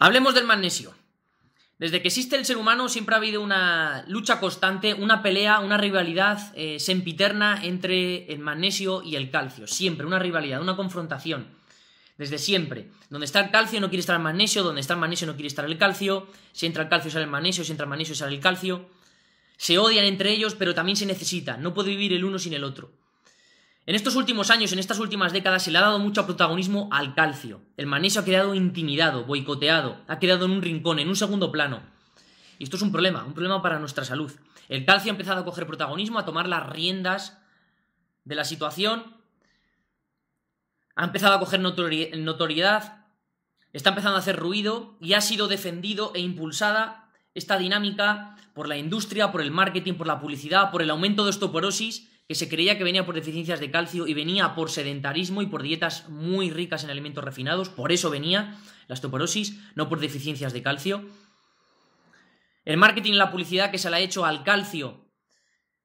Hablemos del magnesio. Desde que existe el ser humano siempre ha habido una lucha constante, una pelea, una rivalidad eh, sempiterna entre el magnesio y el calcio. Siempre, una rivalidad, una confrontación. Desde siempre. Donde está el calcio no quiere estar el magnesio, donde está el magnesio no quiere estar el calcio. Si entra el calcio sale el magnesio, si entra el magnesio sale el calcio. Se odian entre ellos, pero también se necesita. No puede vivir el uno sin el otro. En estos últimos años, en estas últimas décadas, se le ha dado mucho protagonismo al calcio. El magnesio ha quedado intimidado, boicoteado, ha quedado en un rincón, en un segundo plano. Y esto es un problema, un problema para nuestra salud. El calcio ha empezado a coger protagonismo, a tomar las riendas de la situación, ha empezado a coger notoriedad, está empezando a hacer ruido y ha sido defendido e impulsada esta dinámica por la industria, por el marketing, por la publicidad, por el aumento de osteoporosis que se creía que venía por deficiencias de calcio y venía por sedentarismo y por dietas muy ricas en alimentos refinados, por eso venía la osteoporosis, no por deficiencias de calcio. El marketing y la publicidad que se le ha hecho al calcio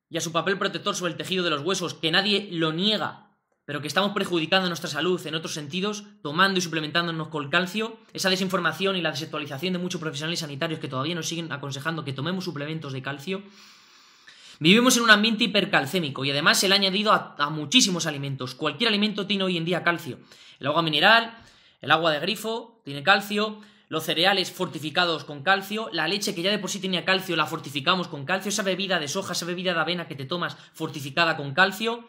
y a su papel protector sobre el tejido de los huesos, que nadie lo niega, pero que estamos perjudicando nuestra salud en otros sentidos, tomando y suplementándonos con calcio, esa desinformación y la desactualización de muchos profesionales sanitarios que todavía nos siguen aconsejando que tomemos suplementos de calcio, Vivimos en un ambiente hipercalcémico y además se le ha añadido a, muchísimos alimentos. Cualquier alimento tiene hoy en día calcio. El agua mineral, el agua de grifo tiene calcio, los cereales fortificados con calcio, la leche que ya de por sí tenía calcio la fortificamos con calcio, esa bebida de soja, esa bebida de avena que te tomas fortificada con calcio,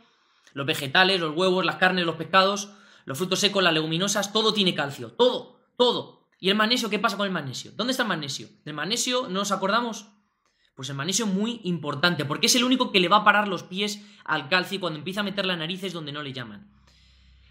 los vegetales, los huevos, las carnes, los pescados, los frutos secos, las leguminosas, todo tiene calcio, todo, todo. ¿Y el magnesio? ¿Qué pasa con el magnesio? ¿Dónde está el magnesio? ¿El magnesio no nos acordamos? Pues el magnesio muy importante, porque es el único que le va a parar los pies al calcio cuando empieza a meter las narices donde no le llaman.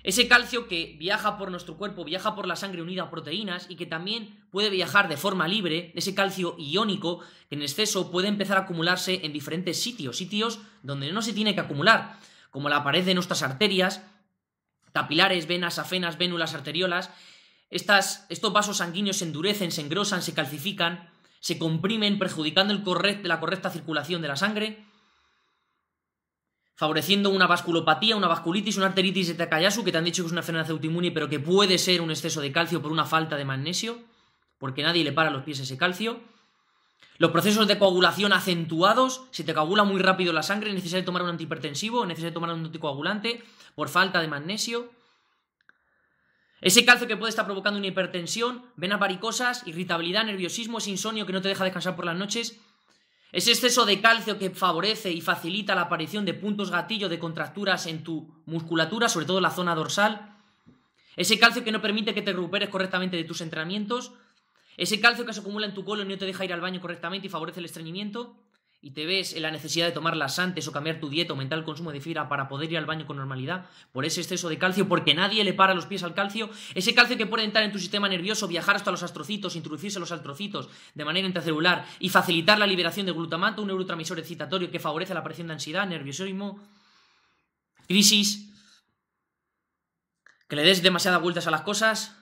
Ese calcio que viaja por nuestro cuerpo, viaja por la sangre unida a proteínas y que también puede viajar de forma libre, ese calcio iónico que en exceso puede empezar a acumularse en diferentes sitios, sitios donde no se tiene que acumular, como la pared de nuestras arterias, tapilares, venas, afenas, vénulas, arteriolas. estos vasos sanguíneos se endurecen, se engrosan, se calcifican se comprimen perjudicando la correcta circulación de la sangre, favoreciendo una vasculopatía, una vasculitis, una arteritis de Takayasu, que te han dicho que es una enfermedad autoinmune, pero que puede ser un exceso de calcio por una falta de magnesio, porque nadie le para los pies ese calcio. Los procesos de coagulación acentuados, si te coagula muy rápido la sangre, es necesario tomar un antihipertensivo, es tomar un anticoagulante por falta de magnesio ese calcio que puede estar provocando una hipertensión, venas varicosas, irritabilidad, nerviosismo, ese insomnio que no te deja descansar por las noches. Ese exceso de calcio que favorece y facilita la aparición de puntos gatillo de contracturas en tu musculatura, sobre todo en la zona dorsal. Ese calcio que no permite que te recuperes correctamente de tus entrenamientos. Ese calcio que se acumula en tu colon y no te deja ir al baño correctamente y favorece el estreñimiento y te ves en la necesidad de tomarlas antes o cambiar tu dieta, aumentar el consumo de fibra para poder ir al baño con normalidad por ese exceso de calcio, porque nadie le para los pies al calcio, ese calcio que puede entrar en tu sistema nervioso, viajar hasta los astrocitos, introducirse los astrocitos de manera intracelular y facilitar la liberación de glutamato, un neurotransmisor excitatorio que favorece la aparición de ansiedad, nerviosismo, crisis, que le des demasiadas vueltas a las cosas,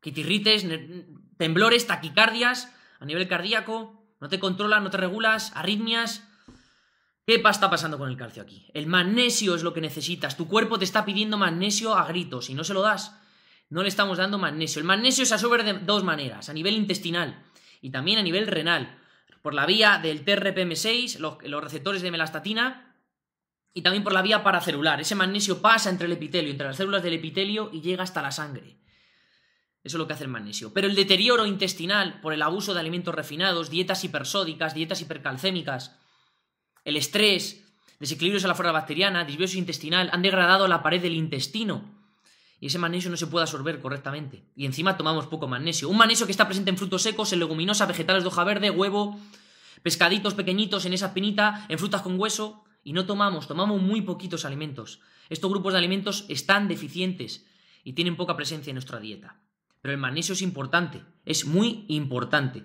que te temblores, taquicardias a nivel cardíaco, no te controlas, no te regulas, arritmias. ¿Qué está pasando con el calcio aquí? El magnesio es lo que necesitas. Tu cuerpo te está pidiendo magnesio a gritos y no se lo das. No le estamos dando magnesio. El magnesio se absorbe de dos maneras, a nivel intestinal y también a nivel renal. Por la vía del TRPM6, los, los receptores de melastatina, y también por la vía paracelular. Ese magnesio pasa entre el epitelio, entre las células del epitelio y llega hasta la sangre. Eso es lo que hace el magnesio. Pero el deterioro intestinal por el abuso de alimentos refinados, dietas hipersódicas, dietas hipercalcémicas, el estrés, desequilibrios en la flora bacteriana, disbiosis intestinal, han degradado la pared del intestino. Y ese magnesio no se puede absorber correctamente. Y encima tomamos poco magnesio. Un magnesio que está presente en frutos secos, en leguminosas, vegetales de hoja verde, huevo, pescaditos pequeñitos en esa pinita, en frutas con hueso. Y no tomamos, tomamos muy poquitos alimentos. Estos grupos de alimentos están deficientes y tienen poca presencia en nuestra dieta. Pero el magnesio es importante, es muy importante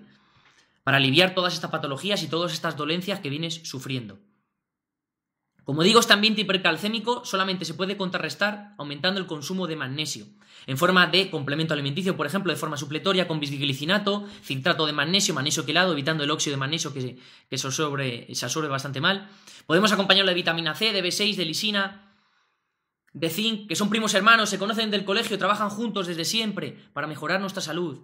para aliviar todas estas patologías y todas estas dolencias que vienes sufriendo. Como digo, es este también hipercalcémico solamente se puede contrarrestar aumentando el consumo de magnesio, en forma de complemento alimenticio, por ejemplo, de forma supletoria con bisglicinato, citrato de magnesio, magnesio quelado, evitando el óxido de magnesio que, se, que se absorbe bastante mal. Podemos acompañarlo de vitamina C, de B6, de lisina, de que son primos hermanos, se conocen del colegio, trabajan juntos desde siempre para mejorar nuestra salud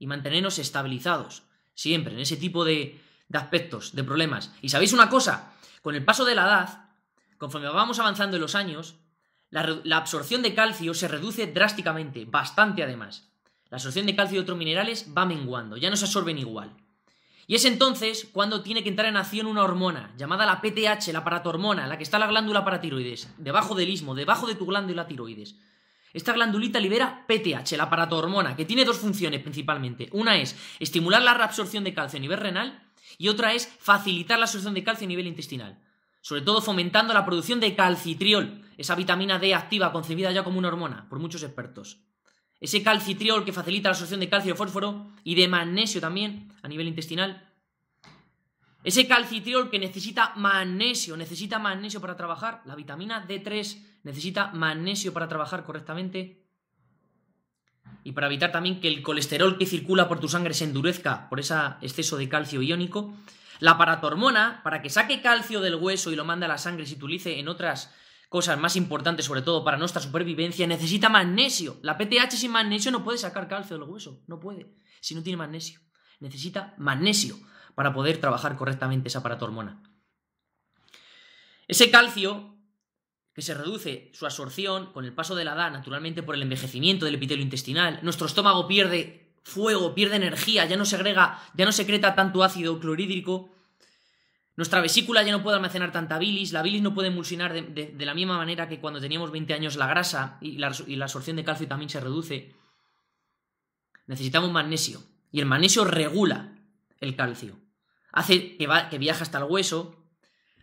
y mantenernos estabilizados, siempre, en ese tipo de, aspectos, de problemas. Y sabéis una cosa, con el paso de la edad, conforme vamos avanzando en los años, la, la, absorción de calcio se reduce drásticamente, bastante además. La absorción de calcio y otros minerales va menguando, ya no se absorben igual. Y es entonces cuando tiene que entrar en acción una hormona, llamada la PTH, la paratormona, la que está la glándula paratiroides, debajo del istmo, debajo de tu glándula tiroides. Esta glandulita libera PTH, la paratormona, que tiene dos funciones principalmente. Una es estimular la reabsorción de calcio a nivel renal y otra es facilitar la absorción de calcio a nivel intestinal, sobre todo fomentando la producción de calcitriol, esa vitamina D activa concebida ya como una hormona por muchos expertos. Ese calcitriol que facilita la absorción de calcio y fósforo y de magnesio también a nivel intestinal. Ese calcitriol que necesita magnesio, necesita magnesio para trabajar. La vitamina D3 necesita magnesio para trabajar correctamente. Y para evitar también que el colesterol que circula por tu sangre se endurezca por ese exceso de calcio iónico. La paratormona, para que saque calcio del hueso y lo mande a la sangre si se utilice en otras cosas más importantes, sobre todo para nuestra supervivencia, necesita magnesio. La PTH sin magnesio no puede sacar calcio del hueso, no puede, si no tiene magnesio. Necesita magnesio para poder trabajar correctamente esa paratormona. Ese calcio que se reduce su absorción con el paso de la edad, naturalmente por el envejecimiento del epitelio intestinal, nuestro estómago pierde fuego, pierde energía, ya no segrega, ya no secreta tanto ácido clorhídrico nuestra vesícula ya no puede almacenar tanta bilis, la bilis no puede emulsionar de, la misma manera que cuando teníamos 20 años la grasa y la, absorción de calcio también se reduce. Necesitamos magnesio y el magnesio regula el calcio. Hace que, que viaje hasta el hueso,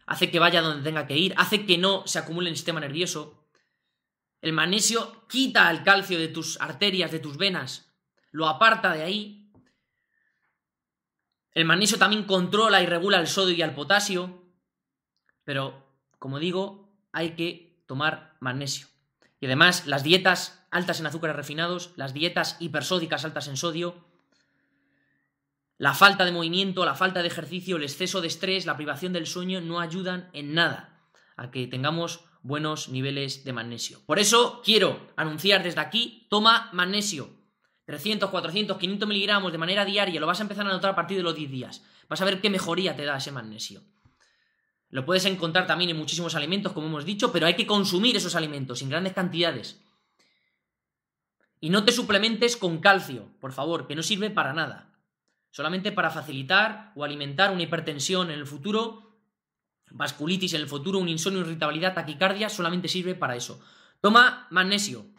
hace que vaya donde tenga que ir, hace que no se acumule en el sistema nervioso. El magnesio quita el calcio de tus arterias, de tus venas, lo aparta de ahí el magnesio también controla y regula el sodio y el potasio, pero como digo, hay que tomar magnesio. Y además, las dietas altas en azúcares refinados, las dietas hipersódicas altas en sodio, la falta de movimiento, la falta de ejercicio, el exceso de estrés, la privación del sueño no ayudan en nada a que tengamos buenos niveles de magnesio. Por eso quiero anunciar desde aquí, toma magnesio. 300, 400, 500 miligramos de manera diaria, lo vas a empezar a notar a partir de los 10 días. Vas a ver qué mejoría te da ese magnesio. Lo puedes encontrar también en muchísimos alimentos, como hemos dicho, pero hay que consumir esos alimentos en grandes cantidades. Y no te suplementes con calcio, por favor, que no sirve para nada. Solamente para facilitar o alimentar una hipertensión en el futuro, vasculitis en el futuro, un insomnio, irritabilidad, taquicardia, solamente sirve para eso. Toma magnesio,